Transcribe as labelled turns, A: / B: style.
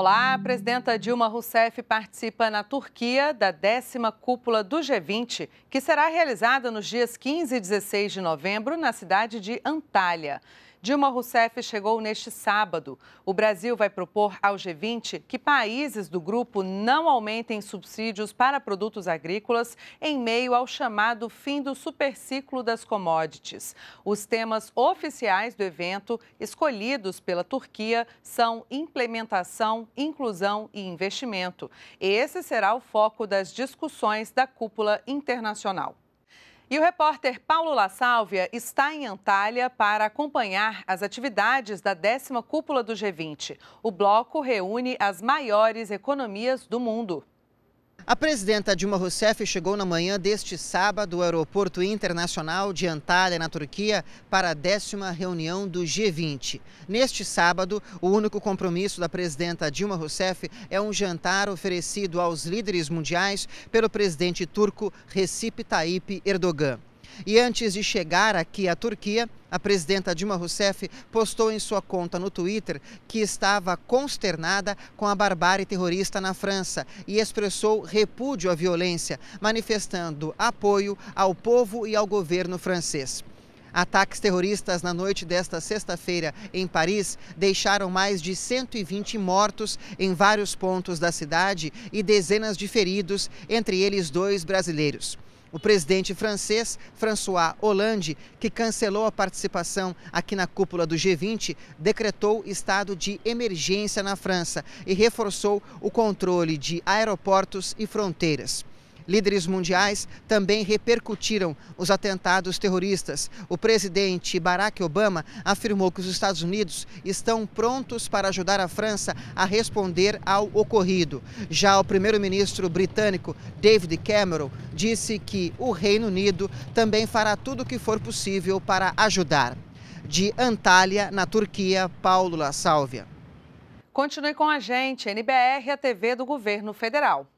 A: Olá, a presidenta Dilma Rousseff participa na Turquia da décima cúpula do G20, que será realizada nos dias 15 e 16 de novembro na cidade de Antália. Dilma Rousseff chegou neste sábado. O Brasil vai propor ao G20 que países do grupo não aumentem subsídios para produtos agrícolas em meio ao chamado fim do superciclo das commodities. Os temas oficiais do evento, escolhidos pela Turquia, são implementação, inclusão e investimento. Esse será o foco das discussões da cúpula internacional. E o repórter Paulo La Sálvia está em Antália para acompanhar as atividades da décima cúpula do G20. O bloco reúne as maiores economias do mundo.
B: A presidenta Dilma Rousseff chegou na manhã deste sábado ao Aeroporto Internacional de Antalya, na Turquia, para a décima reunião do G20. Neste sábado, o único compromisso da presidenta Dilma Rousseff é um jantar oferecido aos líderes mundiais pelo presidente turco Recep Tayyip Erdogan. E antes de chegar aqui à Turquia, a presidenta Dilma Rousseff postou em sua conta no Twitter que estava consternada com a barbárie terrorista na França e expressou repúdio à violência, manifestando apoio ao povo e ao governo francês. Ataques terroristas na noite desta sexta-feira em Paris deixaram mais de 120 mortos em vários pontos da cidade e dezenas de feridos, entre eles dois brasileiros. O presidente francês, François Hollande, que cancelou a participação aqui na cúpula do G20, decretou estado de emergência na França e reforçou o controle de aeroportos e fronteiras. Líderes mundiais também repercutiram os atentados terroristas. O presidente Barack Obama afirmou que os Estados Unidos estão prontos para ajudar a França a responder ao ocorrido. Já o primeiro-ministro britânico David Cameron disse que o Reino Unido também fará tudo o que for possível para ajudar. De Antália, na Turquia, Paulo La Sálvia.
A: Continue com a gente, NBR, a TV do Governo Federal.